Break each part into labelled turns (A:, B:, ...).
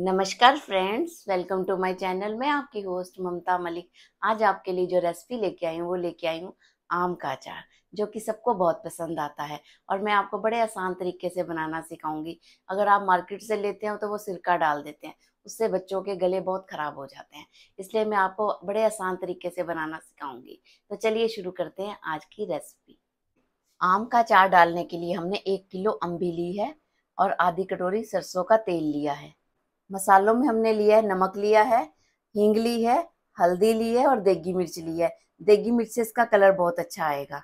A: नमस्कार friends welcome to my channel मैं आपकी होस्ट ममता मलिक आज आपके लिए जो रेसिपी लेके आई हूँ वो लेके आई हूँ आम का अचार जो कि सबको बहुत पसंद आता है और मैं आपको बड़े आसान तरीके से बनाना सिखाऊंगी अगर आप मार्केट से लेते हो तो वो सिरका डाल देते हैं उससे बच्चों के गले बहुत ख़राब हो जाते हैं इसलिए मैं आपको बड़े आसान तरीके से बनाना सिखाऊंगी तो चलिए शुरू करते हैं आज की रेसिपी आम का अचार डालने के लिए हमने एक किलो अम्बी ली है और आधी कटोरी सरसों का तेल लिया है मसालों में हमने लिया है नमक लिया है हींग ली है हल्दी ली है और देगी मिर्च ली है देगी मिर्च से इसका कलर बहुत अच्छा आएगा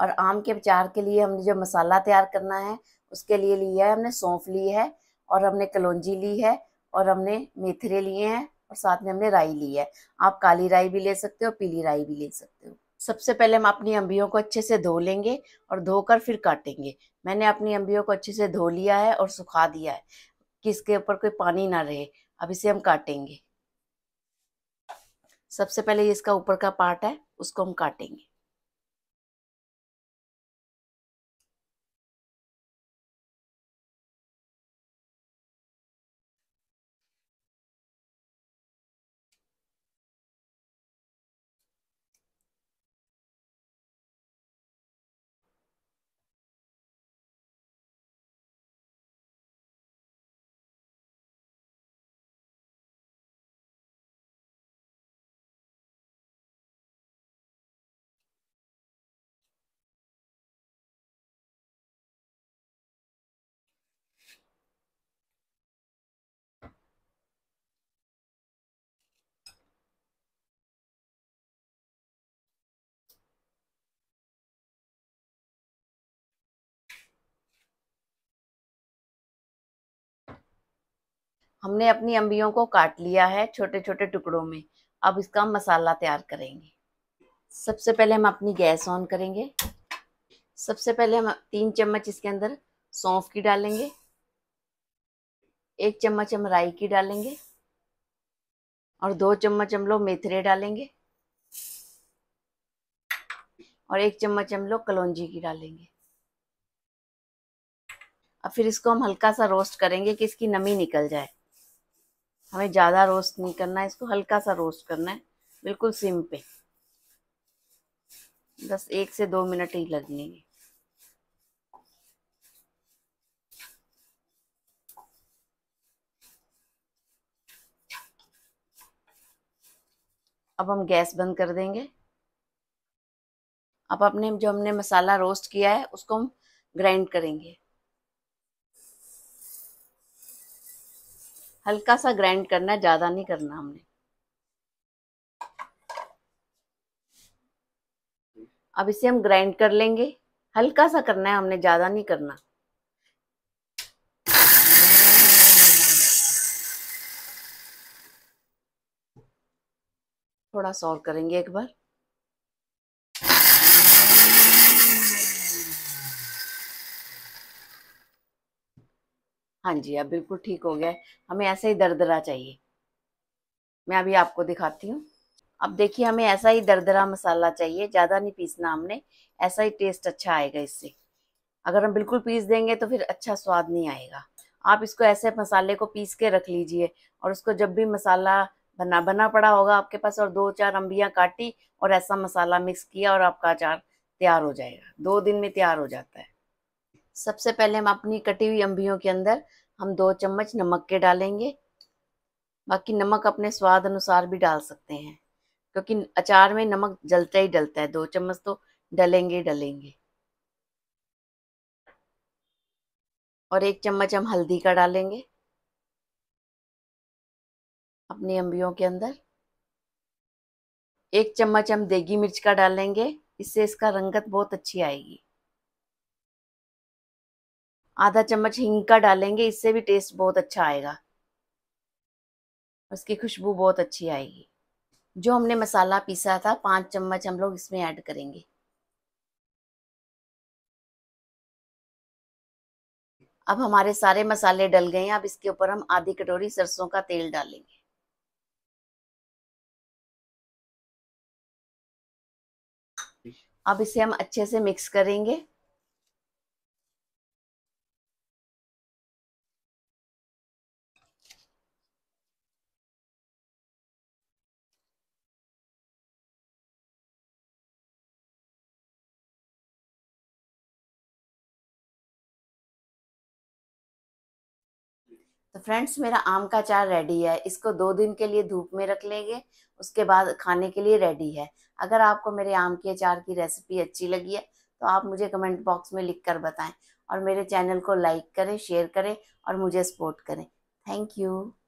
A: और आम के अचार के लिए हमने जो मसाला तैयार करना है उसके लिए लिया है हमने सौंफ ली है और हमने कलौजी ली है और हमने मेथरे लिए हैं और साथ में हमने राई ली है आप काली राई भी ले सकते हो पीली राई भी ले सकते हो सबसे पहले हम अपनी अम्बियों को अच्छे से धो लेंगे और धोकर फिर काटेंगे मैंने अपनी अम्बियों को अच्छे से धो लिया है और सुखा दिया है कि इसके ऊपर कोई पानी ना रहे अब इसे हम काटेंगे सबसे पहले इसका ऊपर का पार्ट है उसको हम काटेंगे हमने अपनी अम्बियों को काट लिया है छोटे छोटे टुकड़ों में अब इसका मसाला तैयार करेंगे सबसे पहले हम अपनी गैस ऑन करेंगे सबसे पहले हम तीन चम्मच इसके अंदर सौंफ की डालेंगे एक चम्मच हम राई की डालेंगे और दो चम्मच हम लोग मेथरे डालेंगे और एक चम्मच हम लोग कलौजी की डालेंगे अब फिर इसको हम हल्का सा रोस्ट करेंगे कि इसकी नमी निकल जाए हमें ज़्यादा रोस्ट नहीं करना है इसको हल्का सा रोस्ट करना है बिल्कुल सिम पे बस एक से दो मिनट ही हैं अब हम गैस बंद कर देंगे अब अपने जो हमने मसाला रोस्ट किया है उसको हम ग्राइंड करेंगे हल्का सा ग्राइंड करना है ज़्यादा नहीं करना हमने अब इसे हम ग्राइंड कर लेंगे हल्का सा करना है हमने ज़्यादा नहीं करना थोड़ा सॉल्व करेंगे एक बार हाँ जी अब बिल्कुल ठीक हो गया है हमें ऐसे ही दरदरा चाहिए मैं अभी आपको दिखाती हूँ अब देखिए हमें ऐसा ही दरदरा मसाला चाहिए ज़्यादा नहीं पीसना हमने ऐसा ही टेस्ट अच्छा आएगा इससे अगर हम बिल्कुल पीस देंगे तो फिर अच्छा स्वाद नहीं आएगा आप इसको ऐसे मसाले को पीस के रख लीजिए और उसको जब भी मसाला बना बना पड़ा होगा आपके पास और दो चार अम्बियाँ काटी और ऐसा मसाला मिक्स किया और आपका अचार तैयार हो जाएगा दो दिन में तैयार हो जाता है सबसे पहले हम अपनी कटी हुई अम्बियों के अंदर हम दो चम्मच नमक के डालेंगे बाकी नमक अपने स्वाद अनुसार भी डाल सकते हैं क्योंकि अचार में नमक जलता ही डलता है दो चम्मच तो डलेंगे डलेंगे और एक चम्मच हम हल्दी का डालेंगे अपनी अम्बियों के अंदर एक चम्मच हम देगी मिर्च का डालेंगे इससे इसका रंगत बहुत अच्छी आएगी आधा चम्मच हींग का डालेंगे इससे भी टेस्ट बहुत अच्छा आएगा उसकी खुशबू बहुत अच्छी आएगी जो हमने मसाला पीसा था पाँच चम्मच हम लोग इसमें ऐड करेंगे अब हमारे सारे मसाले डल गए हैं अब इसके ऊपर हम आधी कटोरी सरसों का तेल डालेंगे अब इसे हम अच्छे से मिक्स करेंगे तो फ्रेंड्स मेरा आम का अचार रेडी है इसको दो दिन के लिए धूप में रख लेंगे उसके बाद खाने के लिए रेडी है अगर आपको मेरे आम के अचार की रेसिपी अच्छी लगी है तो आप मुझे कमेंट बॉक्स में लिख कर बताएं और मेरे चैनल को लाइक करें शेयर करें और मुझे सपोर्ट करें थैंक यू